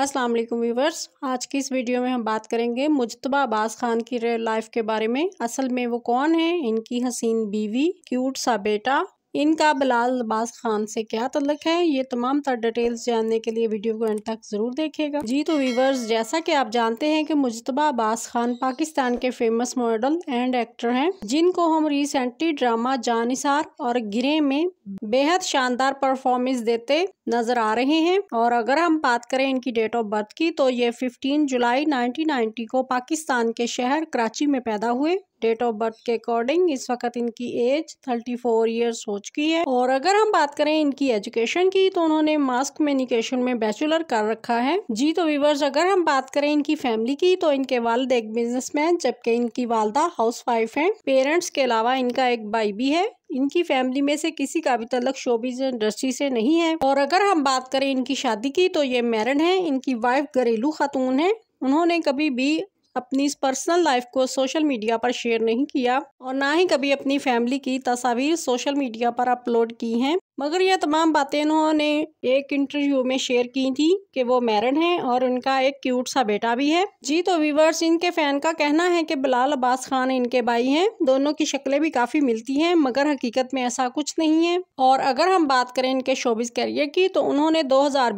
अस्सलाम वालेकुम व्यूवर्स आज की इस वीडियो में हम बात करेंगे मुजतबा अब्बास खान की रियल लाइफ के बारे में असल में वो कौन है इनकी हसीन बीवी क्यूट सा बेटा इनका बिलाल अब्बास खान से क्या तलक है ये तमाम तर डिटेल्स जानने के लिए वीडियो को एंड तक ज़रूर देखेगा जी तो वीवर्स जैसा कि आप जानते हैं कि मुजतबा अब्बास खान पाकिस्तान के फेमस मॉडल एंड एक्टर हैं जिनको हम रिसेंटली ड्रामा जानिसार और गिरे में बेहद शानदार परफॉर्मेंस देते नजर आ रहे हैं और अगर हम बात करें इनकी डेट ऑफ बर्थ की तो ये फिफ्टीन जुलाई नाइनटीन को पाकिस्तान के शहर कराची में पैदा हुए डेट ऑफ बर्थ के अकॉर्डिंग इस वक्त इनकी एज 34 फोर ईयर्स हो चुकी है और अगर हम बात करें इनकी एजुकेशन की तो उन्होंने मास कम्युनिकेशन में बैचलर कर रखा है जी तो व्यूवर्स अगर हम बात करें इनकी फैमिली की तो इनके वालद एक बिजनेसमैन जबकि इनकी वालदा हाउस वाइफ है पेरेंट्स के अलावा इनका एक भाई भी है इनकी फैमिली में से किसी का भी तलक शोबीज इंडस्ट्री से नहीं है और अगर हम बात करें इनकी शादी की तो ये मैरिड है इनकी वाइफ घरेलू खातून है उन्होंने कभी भी अपनी इस पर्सनल लाइफ को सोशल मीडिया पर शेयर नहीं किया और ना ही कभी अपनी फैमिली की तस्वीर सोशल मीडिया पर अपलोड की हैं मगर यह तमाम बातें उन्होंने एक इंटरव्यू में शेयर की थी कि वो मैरिड हैं और उनका एक क्यूट सा बेटा भी है जी तो वीवर्स इनके फैन का कहना है कि बिलाल अब्बास खान इनके भाई हैं दोनों की शक्लें भी काफ़ी मिलती हैं मगर हकीकत में ऐसा कुछ नहीं है और अगर हम बात करें इनके शोबिस करियर की तो उन्होंने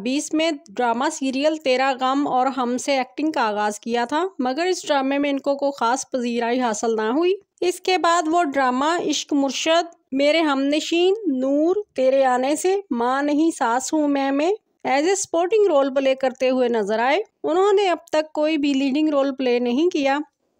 बीस में ड्रामा सीरियल तेरा गम और हम से एक्टिंग का आगाज़ किया था मगर इस ड्रामे में इनको को खास पजीराई हासिल ना हुई इसके बाद वो ड्रामा इश्क मुर्शद मेरे हमनशीन नूर तेरे आने से माँ नहीं सास हूँ मैं में as a supporting role play करते हुए नजर आए उन्होंने अब तक कोई भी लीडिंग रोल प्ले नहीं किया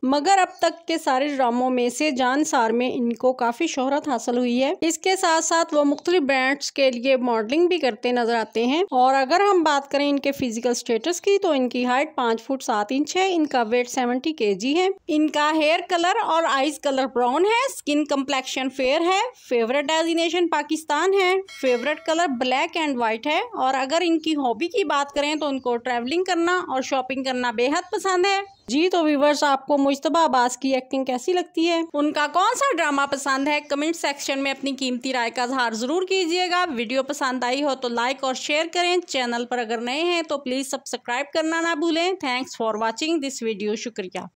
मगर अब तक के सारे ड्रामों में से जानसार में इनको काफ़ी शोहरत हासिल हुई है इसके साथ साथ वो मुख्तलि ब्रांड्स के लिए मॉडलिंग भी करते नजर आते हैं और अगर हम बात करें इनके फिजिकल स्टेटस की तो इनकी हाइट पांच फुट सात इंच है इनका वेट सेवेंटी के जी है इनका हेयर कलर और आइज कलर ब्राउन है स्किन कम्प्लेक्शन फेयर है फेवरेट डेजिनेशन पाकिस्तान है favourite colour black and white है और अगर इनकी हॉबी की बात करें तो उनको ट्रेवलिंग करना और शॉपिंग करना बेहद पसंद है जी तो व्यूवर्स आपको मुश्तबा अब्बास की एक्टिंग कैसी लगती है उनका कौन सा ड्रामा पसंद है कमेंट सेक्शन में अपनी कीमती राय का इजहार जरूर कीजिएगा वीडियो पसंद आई हो तो लाइक और शेयर करें चैनल पर अगर नए हैं तो प्लीज़ सब्सक्राइब करना ना भूलें thanks for watching this video शुक्रिया